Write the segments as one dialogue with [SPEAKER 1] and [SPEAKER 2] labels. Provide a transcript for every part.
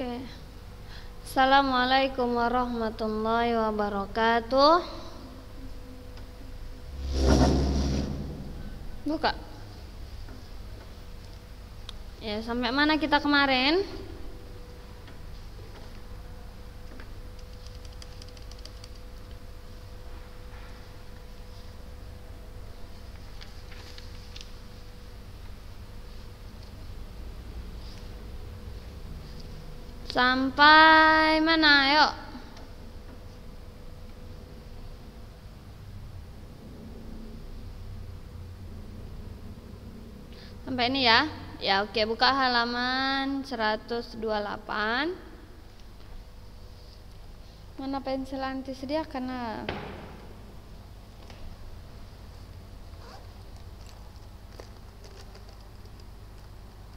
[SPEAKER 1] Oke. Assalamualaikum warahmatullahi wabarakatuh. Buka. Ya, sampai mana kita kemarin? Sampai mana? Ayo. Sampai ini ya. Ya, oke, buka halaman 128. Mana pensil anti sedia karena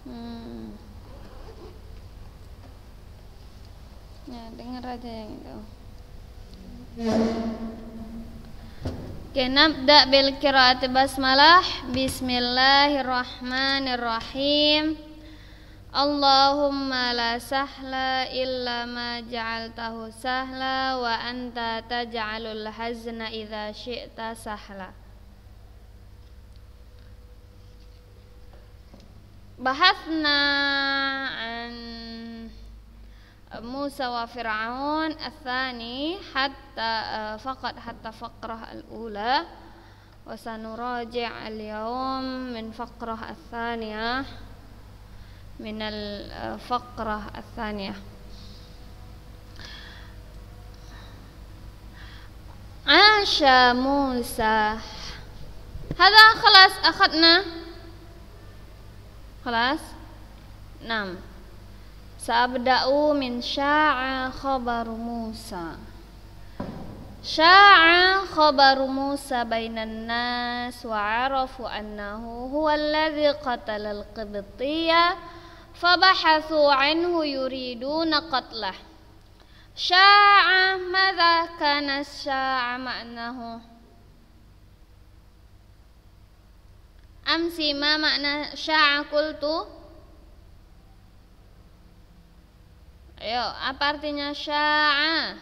[SPEAKER 1] Hmm. Ya, dengar aja yang itu Kenab dak bil qiraat basmalah Bismillahirrahmanirrahim Allahumma la sahla illa ma ja'altahu sahla wa anta taj'alul hazna idza syi'ta sahla Bahasna موسى وفرعون الثاني حتى آه، فقط حتى فقرة الأولى وسنراجع اليوم من فقرة الثانية من الفقرة الثانية عاش موسى هذا خلاص أخذنا خلاص نعم سأبدأ من شاع خبر موسى شاع خبر موسى بين الناس وعرفوا أنه هو الذي قتل القبطية فبحثوا عنه يريدون قتله شاع ماذا كان الشاع معناه أمس ما معنى شاع قلت Ayo, apa artinya sya'a?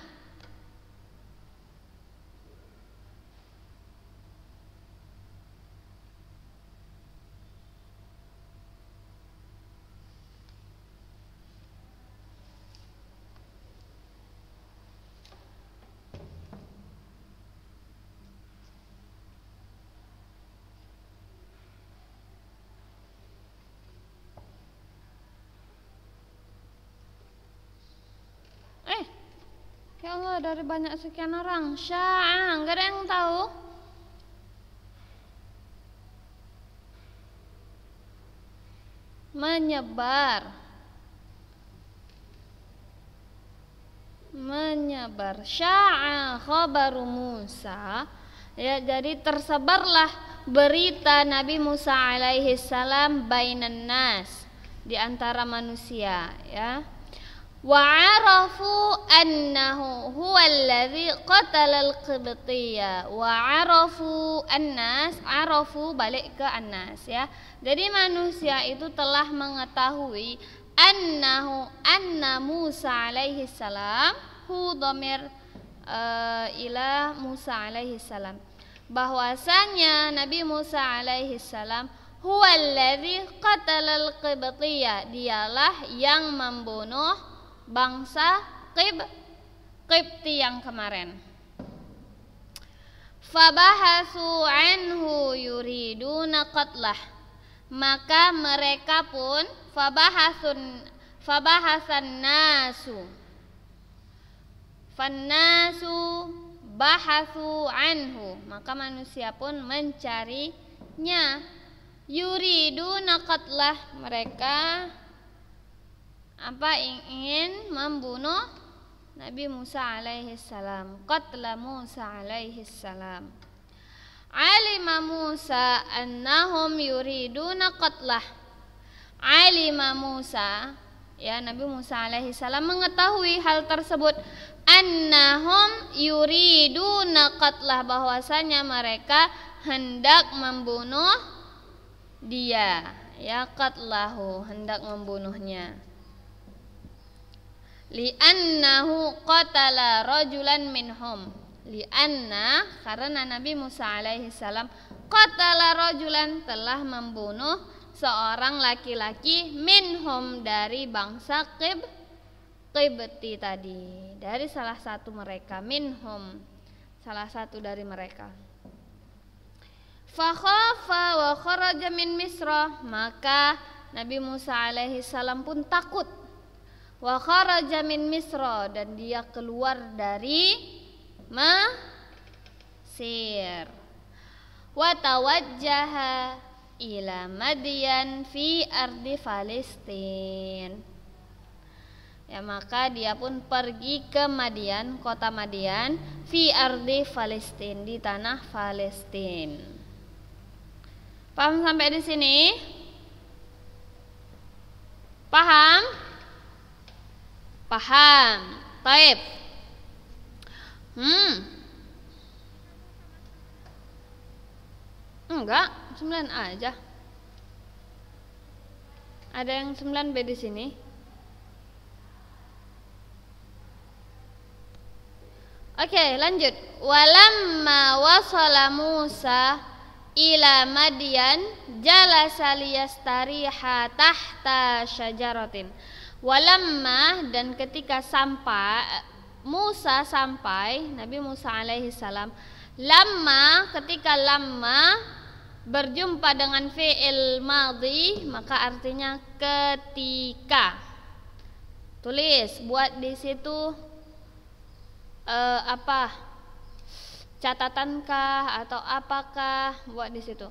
[SPEAKER 1] dari banyak sekian orang? Sya'a, enggak ada yang tahu? Menyebar. Menyebar. Sya'a khabaru Musa. Ya, jadi tersebarlah berita Nabi Musa alaihi salam bainan nas di antara manusia, ya. وعرفوا أنه هو الذي قتل القبطية وعرفوا الناس عرفوا balik ke الناس ya jadi manusia itu telah mengetahui annahu anna Musa alaihi salam hu domir uh, ila Musa alaihi salam bahwasanya Nabi Musa alaihi salam huwallazi qatalal qibtiyah dialah yang membunuh bangsa Qib Qibti yang kemarin. Fabahasu anhu yuriduna qatlah. Maka mereka pun fabahasun fabahasan nasu. Fannasu bahasu anhu. Maka manusia pun mencarinya. Yuriduna qatlah. Mereka apa ingin membunuh Nabi Musa alaihi salam qatla Musa alaihi salam alima Musa annahum yuriduna qatlah alima Musa ya Nabi Musa alaihi salam mengetahui hal tersebut annahum yuriduna qatlah bahwasanya mereka hendak membunuh dia ya qatlahu hendak membunuhnya li'annahu qatala rajulan minhum li'anna karena Nabi Musa alaihi salam qatala rajulan telah membunuh seorang laki-laki minhum dari bangsa Qib Qibti tadi dari salah satu mereka minhum salah satu dari mereka fakhafa wa kharaja min misra maka Nabi Musa alaihi salam pun takut wa kharaja min Misra dan dia keluar dari Mesir. Wa tawajjaha ila Madyan fi ardi Palestin. Ya maka dia pun pergi ke Madian, kota Madian, fi ardi Palestin di tanah Palestin. Paham sampai di sini? Paham? Paham. Taib. Hmm. Enggak, 9 aja. Ada yang 9B di sini? Oke, okay, lanjut. Walamma wasala Musa ila Madian jalasa liyastariha tahta syajaratin. Walamma dan ketika sampai Musa sampai Nabi Musa alaihi salam lamma ketika lamma berjumpa dengan fi'il madhi maka artinya ketika tulis buat di situ eh, apa catatankah atau apakah buat di situ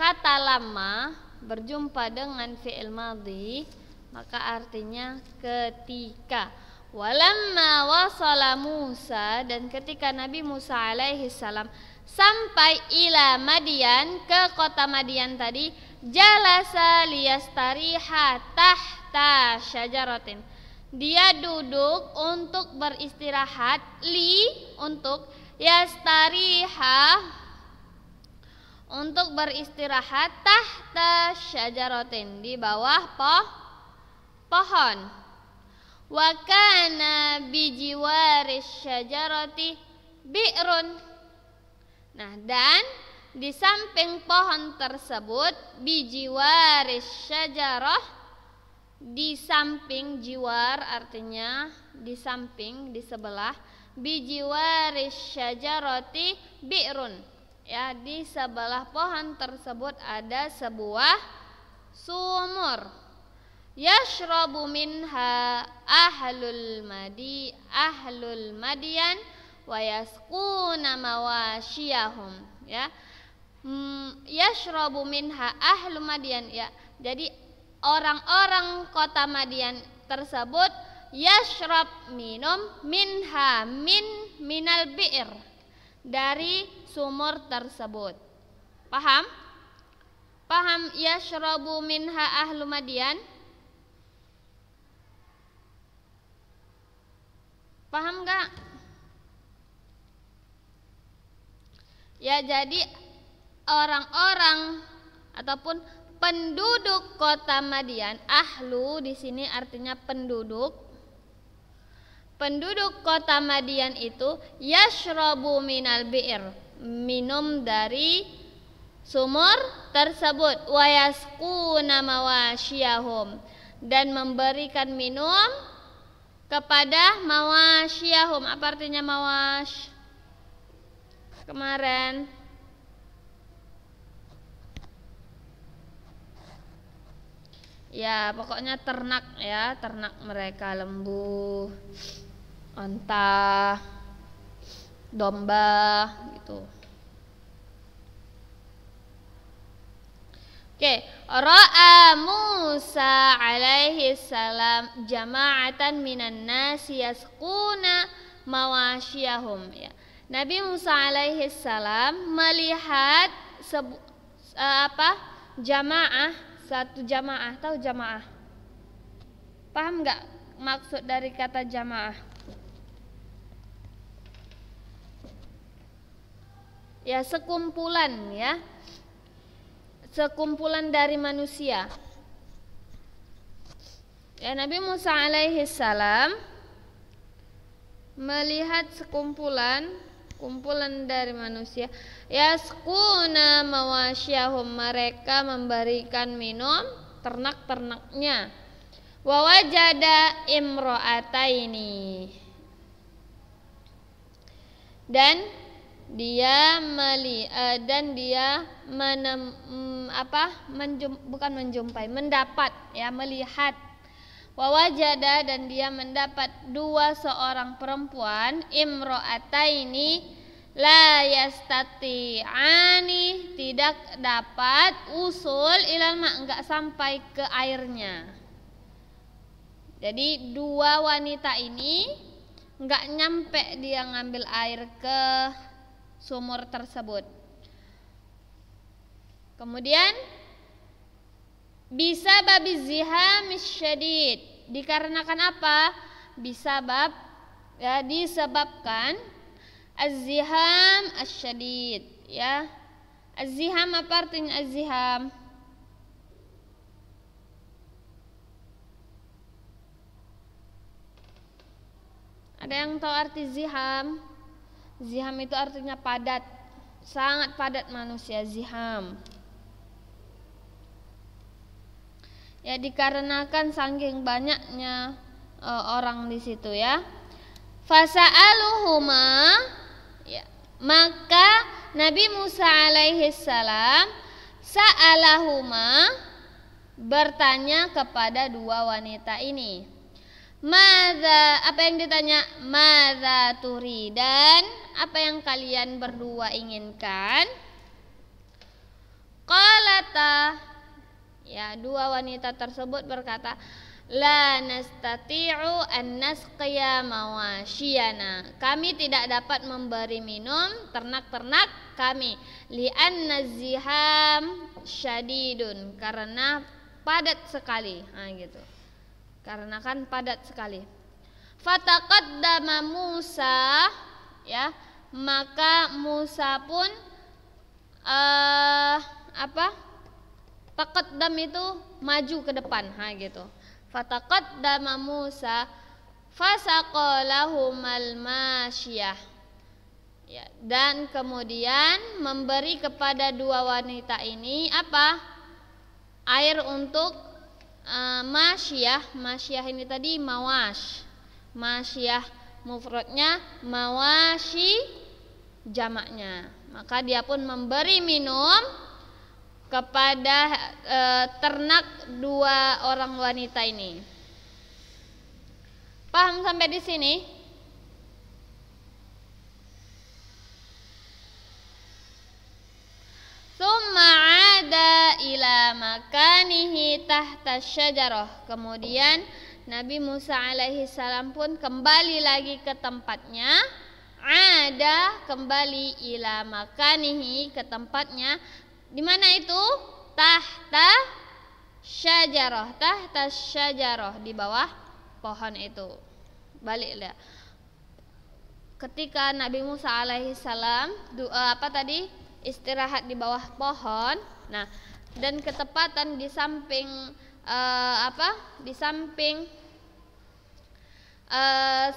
[SPEAKER 1] kata lama berjumpa dengan fi'il madhi maka artinya ketika walamma wasala Musa dan ketika Nabi Musa alaihi salam sampai ila Madian ke kota Madian tadi jalasa liyastariha tahta syajaratin dia duduk untuk beristirahat li untuk yastariha untuk beristirahat tahta syajaratin di bawah pohon pohon wakana kana bijiwaris syajarati bi'run nah dan di samping pohon tersebut bijiwaris syajarah di samping jiwar artinya di samping di sebelah bijiwaris syajarati bi'run ya di sebelah pohon tersebut ada sebuah sumur yashrabu minha ahlul madi ahlul madian wa yasquna mawashiyahum ya hmm, yashrabu minha ahlul madian ya jadi orang-orang kota Madian tersebut yashrab minum minha min minal bi'r dari sumur tersebut paham paham yashrabu minha ahlu Madian Paham nggak? Ya jadi orang-orang ataupun penduduk kota Madian, ahlu di sini artinya penduduk. Penduduk kota Madian itu yashrabu minal bi'ir, minum dari sumur tersebut wayasku nama wasyahum dan memberikan minum kepada mawasyahum apa artinya mawash kemarin ya pokoknya ternak ya ternak mereka lembu onta domba Oke, ra'a Musa alaihi salam jama'atan minan nasi yasquna mawashiyahum ya. Nabi Musa alaihi salam melihat sebu, uh, apa jamaah satu jamaah tahu jamaah paham nggak maksud dari kata jamaah ya sekumpulan ya sekumpulan dari manusia. Ya, Nabi Musa alaihi salam melihat sekumpulan kumpulan dari manusia yaskuna mawasyahum mereka memberikan minum ternak-ternaknya wawajada imro'ataini dan dia meli eh, dan dia menem, mm, apa menjum, bukan menjumpai mendapat ya melihat wawajada dan dia mendapat dua seorang perempuan imro'ataini la ani tidak dapat usul ilal enggak sampai ke airnya jadi dua wanita ini enggak nyampe dia ngambil air ke sumur tersebut. Kemudian bisa babi ziham syadid dikarenakan apa? Bisa bab ya disebabkan az-ziham asyadid ya. az apa artinya az Ada yang tahu arti ziham? Ziham itu artinya padat, sangat padat manusia ziham. Ya dikarenakan saking banyaknya e, orang di situ ya. Fasa'aluhuma ya. Maka Nabi Musa alaihi salam sa'alahuma bertanya kepada dua wanita ini. Mada apa yang ditanya? Mada turi dan apa yang kalian berdua inginkan? Kolata, ya dua wanita tersebut berkata la nastati'u an nasqiya mawashiyana kami tidak dapat memberi minum ternak-ternak kami li'anna ziham syadidun karena padat sekali nah, gitu karena kan padat sekali. Fatakat dama Musa, ya maka Musa pun uh, apa? Takat dam itu maju ke depan, ha gitu. Fatakat dama Musa, fasakolahul masyah. Ya, dan kemudian memberi kepada dua wanita ini apa? Air untuk uh, eh, masyah masyah ini tadi mawash masyah mufradnya mawashi jamaknya maka dia pun memberi minum kepada e, ternak dua orang wanita ini paham sampai di sini summa ada ila makanihi tahta syajarah. Kemudian Nabi Musa alaihi salam pun kembali lagi ke tempatnya. Ada kembali ila makanihi ke tempatnya. Di mana itu? Tahta syajarah. Tahta syajarah di bawah pohon itu. Baliklah. Ketika Nabi Musa alaihi salam eh, apa tadi? istirahat di bawah pohon Nah, dan ketepatan di samping uh, apa? Di samping uh,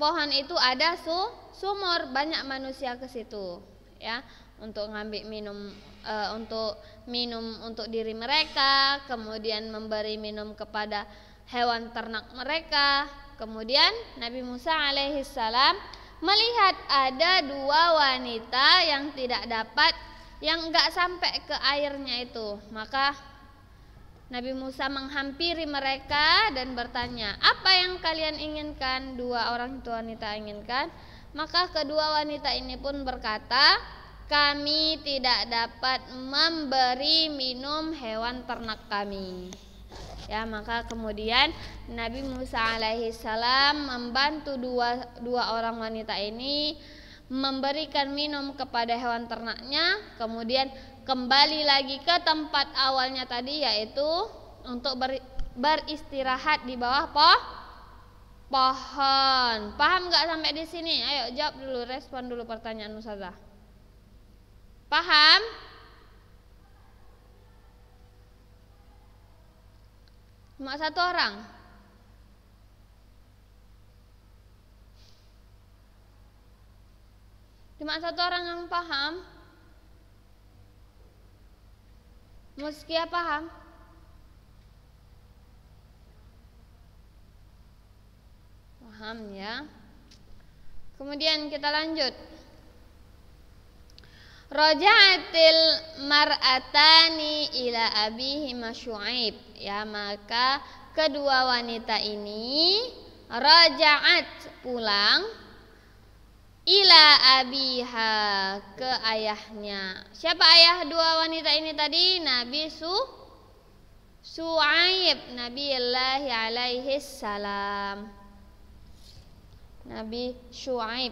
[SPEAKER 1] pohon itu ada su sumur, banyak manusia ke situ, ya, untuk ngambil minum uh, untuk minum untuk diri mereka, kemudian memberi minum kepada hewan ternak mereka. Kemudian Nabi Musa alaihissalam melihat ada dua wanita yang tidak dapat yang enggak sampai ke airnya itu. Maka Nabi Musa menghampiri mereka dan bertanya, "Apa yang kalian inginkan?" Dua orang itu wanita inginkan. Maka kedua wanita ini pun berkata, "Kami tidak dapat memberi minum hewan ternak kami." ya maka kemudian Nabi Musa alaihissalam membantu dua dua orang wanita ini memberikan minum kepada hewan ternaknya, kemudian kembali lagi ke tempat awalnya tadi yaitu untuk ber, beristirahat di bawah po, pohon. Paham nggak sampai di sini? Ayo jawab dulu, respon dulu pertanyaan Ustazah. Paham? Cuma satu orang. Cuma satu orang yang paham. Muskia ya paham? Paham ya. Kemudian kita lanjut. Roja'atil mar'atani ila abihima syu'aib Ya maka kedua wanita ini Roja'at pulang ila abiha ke ayahnya. Siapa ayah dua wanita ini tadi? Nabi Su Su'aib Nabiullah alaihi salam. Nabi Syuaib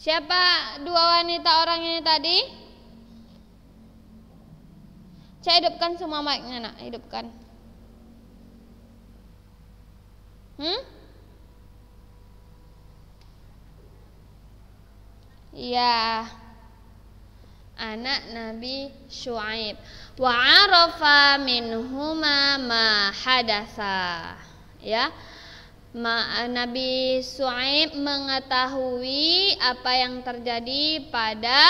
[SPEAKER 1] Siapa dua wanita orang ini tadi? Saya hidupkan semua mic-nya nak, hidupkan. Hmm? Iya. Anak Nabi Shu'aib. Wa minhuma ma hadasa. Ya. Ma, Nabi Suaib mengetahui apa yang terjadi pada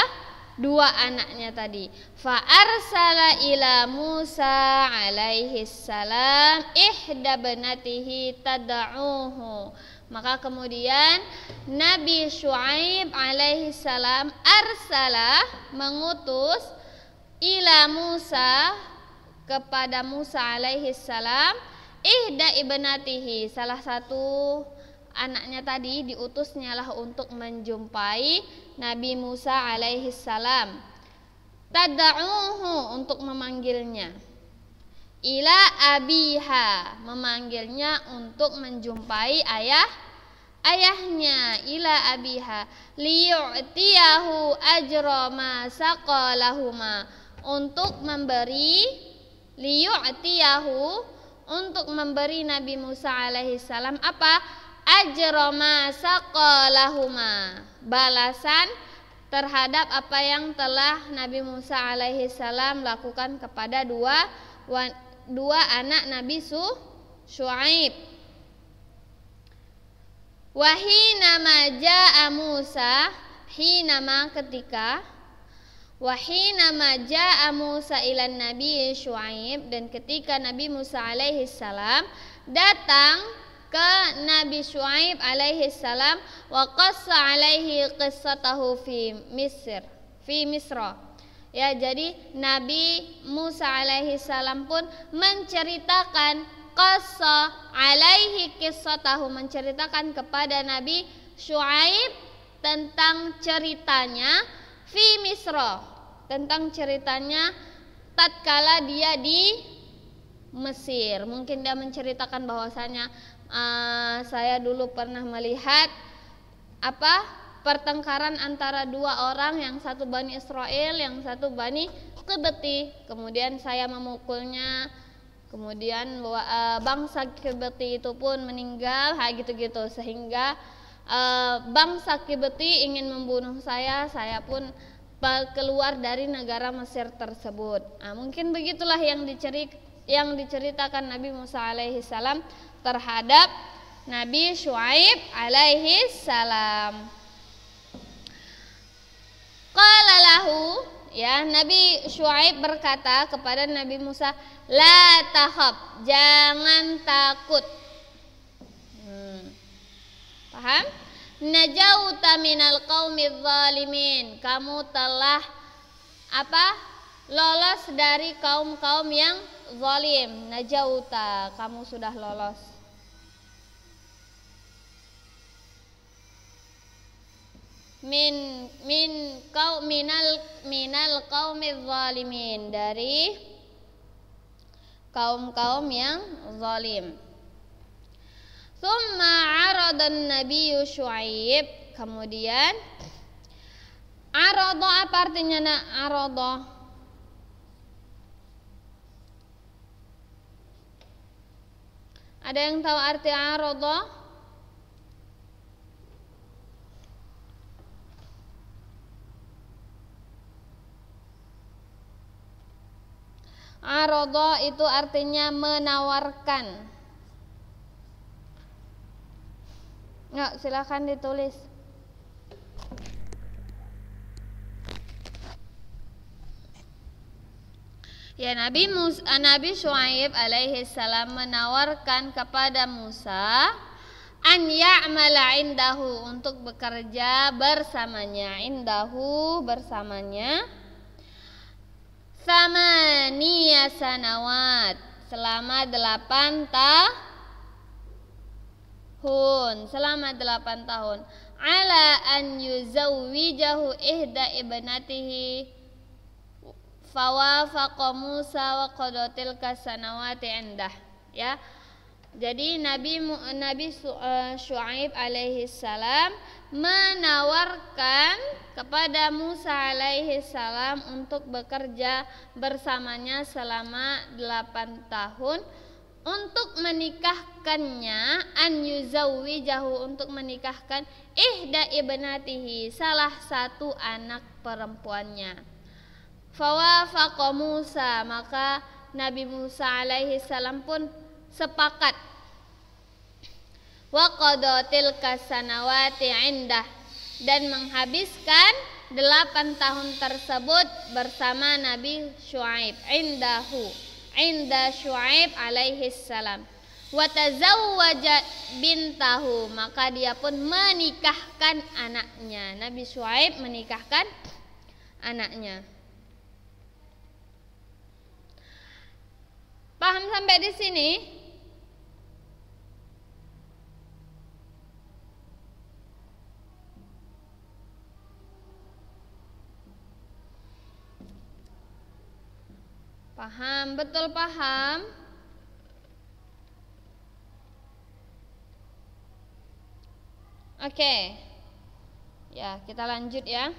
[SPEAKER 1] dua anaknya tadi. Fa'arsala ila Musa alaihi salam ihda benatihi tada'uhu. Maka kemudian Nabi Su'aib alaihi salam arsala mengutus ila Musa kepada Musa alaihi salam Ihda ibnatihi, salah satu anaknya tadi diutusnya lah untuk menjumpai Nabi Musa alaihi salam. Tada'uhu untuk memanggilnya. Ila abiha, memanggilnya untuk menjumpai ayah ayahnya ila abiha liyu'tiyahu ajra ma saqalahuma untuk memberi liyu'tiyahu untuk memberi Nabi Musa alaihissalam apa? Ajroma sakolahuma balasan terhadap apa yang telah Nabi Musa alaihissalam lakukan kepada dua dua anak Nabi Su Shu'aib. Wahina maja Musa, hinama ketika Wahina maja Musa ilan Nabi Shu'aib dan ketika Nabi Musa alaihi salam datang ke Nabi Shu'aib alaihi salam wa qassa alaihi qissatahu fi Mesir fi Misra. Ya, jadi Nabi Musa alaihi salam pun menceritakan qassa alaihi qissatahu menceritakan kepada Nabi Shu'aib tentang ceritanya fi Misra tentang ceritanya tatkala dia di Mesir. Mungkin dia menceritakan bahwasanya uh, saya dulu pernah melihat apa pertengkaran antara dua orang yang satu Bani Israel yang satu Bani Kebeti kemudian saya memukulnya kemudian eh, bangsa Kebeti itu pun meninggal gitu-gitu sehingga eh, bangsa Kebeti ingin membunuh saya saya pun keluar dari negara Mesir tersebut. Nah, mungkin begitulah yang diceri yang diceritakan Nabi Musa alaihi salam terhadap Nabi Shu'aib alaihi salam. Qala ya Nabi Shu'aib berkata kepada Nabi Musa, "La tahab, jangan takut." Hmm. Paham? najauta minal qaumidh zalimin kamu telah apa lolos dari kaum-kaum yang zalim najauta kamu sudah lolos min min kau minal minal kaum zalimin dari kaum-kaum yang zalim Thumma aradan nabiyyu Syuaib. Kemudian arada apa artinya nak arada? Ada yang tahu arti arada? Arada itu artinya menawarkan. Nggak, ya, silakan ditulis. Ya Nabi Musa, eh, Nabi Shu'aib alaihi salam menawarkan kepada Musa an ya'mala indahu untuk bekerja bersamanya indahu bersamanya samaniya sanawat selama delapan tahun hun selama delapan tahun ala an yuzawwijahu ihda ibnatihi fawafaqa Musa wa qadatil kasanawati endah ya jadi Nabi Nabi eh, Shu'aib alaihi salam menawarkan kepada Musa alaihi salam untuk bekerja bersamanya selama 8 tahun untuk menikahkannya an jahu untuk menikahkan ihda ibnatihi salah satu anak perempuannya fawafaqa Musa maka Nabi Musa alaihi salam pun sepakat wa kasanawati indah dan menghabiskan delapan tahun tersebut bersama Nabi Shu'aib indahu inda Shu'aib alaihi salam. Watazawwaja bintahu, maka dia pun menikahkan anaknya. Nabi Shu'aib menikahkan anaknya. Paham sampai di sini? Paham, betul paham? Oke. Okay. Ya, kita lanjut ya.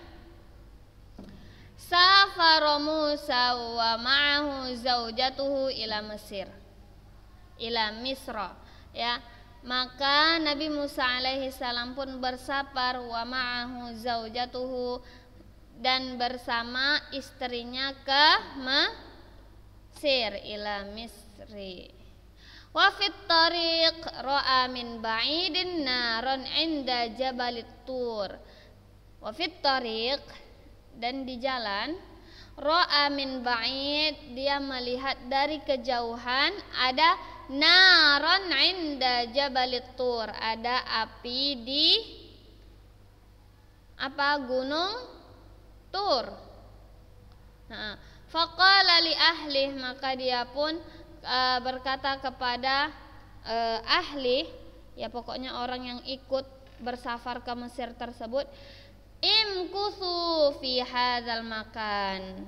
[SPEAKER 1] Safara Musa wa ma'ahu zaujatuhu ila Mesir. Ila Misra, ya. Maka Nabi Musa alaihi salam pun bersafar wa ma'ahu zaujatuhu dan bersama istrinya ke Mesir sir ila misri wa fit tariq ra'a min ba'idin naron inda jabalit tur wa fit tariq dan di jalan ra'a min ba'id dia melihat dari kejauhan ada naron inda jabalit tur ada api di apa gunung tur nah Faqala li ahli maka dia pun uh, berkata kepada uh, ahli ya pokoknya orang yang ikut bersafar ke Mesir tersebut imkusu fi hadzal makan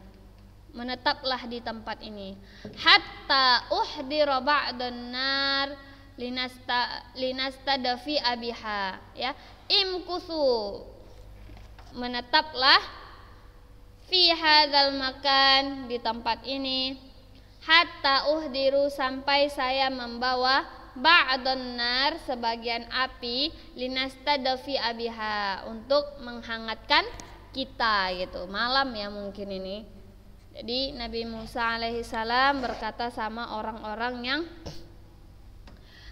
[SPEAKER 1] menetaplah di tempat ini hatta uhdira ba'dun nar linasta dafi abiha ya imkusu menetaplah fi hadzal makan di tempat ini hatta uhdiru sampai saya membawa ba'dun nar sebagian api linastadfi abiha untuk menghangatkan kita gitu malam ya mungkin ini jadi Nabi Musa alaihi salam berkata sama orang-orang yang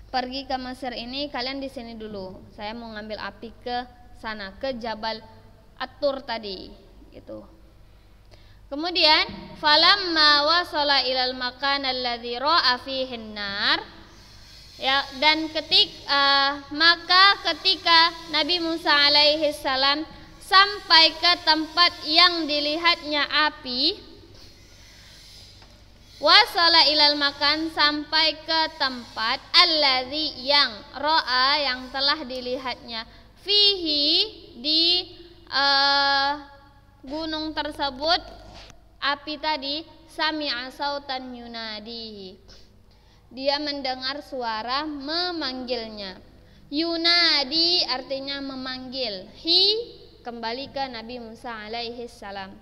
[SPEAKER 1] pergi ke Mesir ini kalian di sini dulu saya mau ngambil api ke sana ke Jabal Atur tadi gitu Kemudian falamma wasala ilal makan alladzi ra'a afi nar ya dan ketik eh, maka ketika Nabi Musa alaihi salam sampai ke tempat yang dilihatnya api wasala ilal makan sampai ke tempat alladzi yang roa yang telah dilihatnya fihi di eh, gunung tersebut api tadi sami'a sautan yunadihi. Dia mendengar suara memanggilnya. Yunadi artinya memanggil. Hi kembali ke Nabi Musa alaihi salam.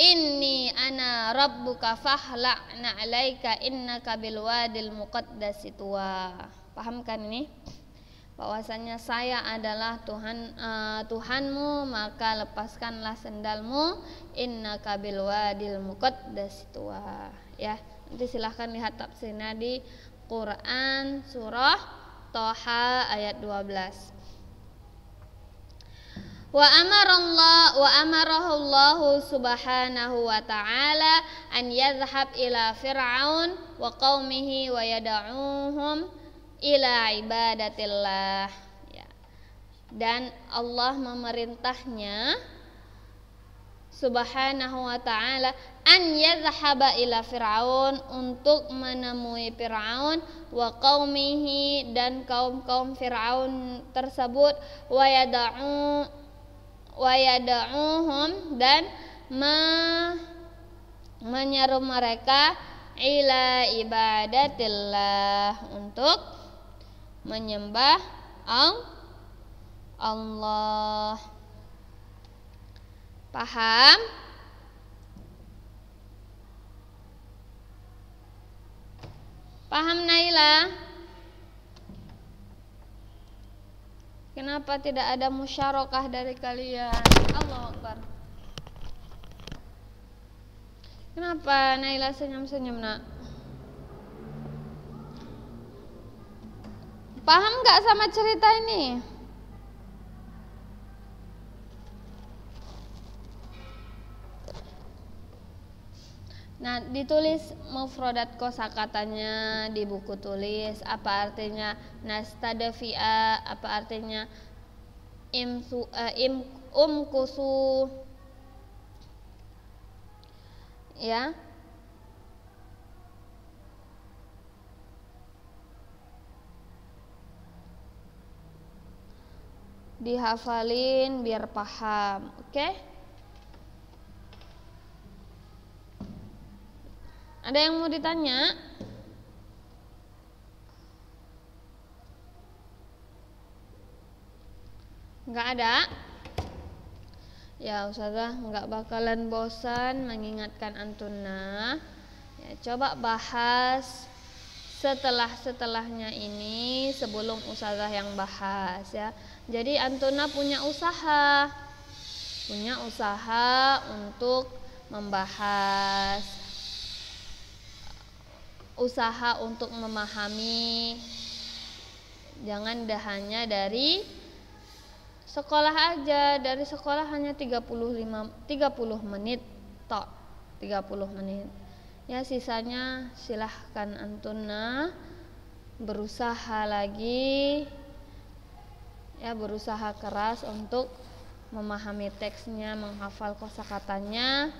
[SPEAKER 1] Inni ana rabbuka fahla'na alaika innaka bilwadil muqaddasi tua. Paham kan ini? bahwasanya saya adalah Tuhan uh, Tuhanmu maka lepaskanlah sendalmu inna kabil wadil muqaddas tua ya nanti silahkan lihat tafsirnya di Quran surah Toha ayat 12 Wa amarallah wa amarahullahu subhanahu wa ta'ala an yadhhab ila fir'aun wa qaumihi wa yada'uhum ila ibadatillah ya. dan Allah memerintahnya subhanahu wa ta'ala an yazhaba ila fir'aun untuk menemui fir'aun wa qawmihi dan kaum-kaum fir'aun tersebut wa yada'u wa yada'uhum dan me, menyeru mereka ila ibadatillah untuk menyembah Allah. Paham? Paham Naila? Kenapa tidak ada musyarakah dari kalian? Allah Akbar. Kenapa Naila senyum-senyum, Nak? Paham nggak sama cerita ini? Nah, ditulis mufrodat kosakatanya di buku tulis, apa artinya nastadafia, apa artinya imsu, uh, im, umkusu. Ya. dihafalin biar paham oke okay? ada yang mau ditanya nggak ada ya usahlah, nggak bakalan bosan mengingatkan antuna ya coba bahas setelah-setelahnya ini sebelum usaha yang bahas ya. Jadi Antona punya usaha. Punya usaha untuk membahas usaha untuk memahami jangan dah hanya dari sekolah aja dari sekolah hanya 35 30 menit tok 30 menit ya sisanya silahkan antuna berusaha lagi ya berusaha keras untuk memahami teksnya menghafal kosakatanya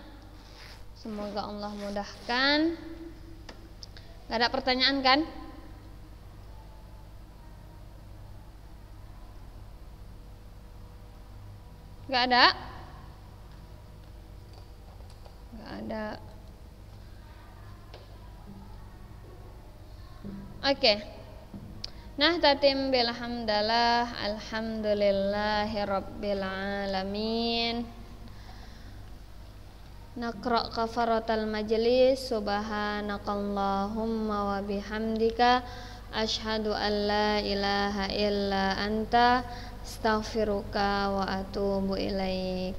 [SPEAKER 1] semoga Allah mudahkan gak ada pertanyaan kan gak ada gak ada Oke. Nah, tatim bilhamdalah alhamdulillahirabbil alamin. Nakra kafaratal majlis subhanakallahumma wa bihamdika asyhadu an la ilaha illa anta astaghfiruka wa atubu ilaik.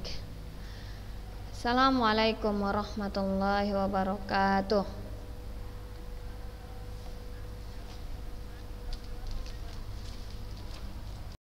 [SPEAKER 1] Assalamualaikum warahmatullahi wabarakatuh.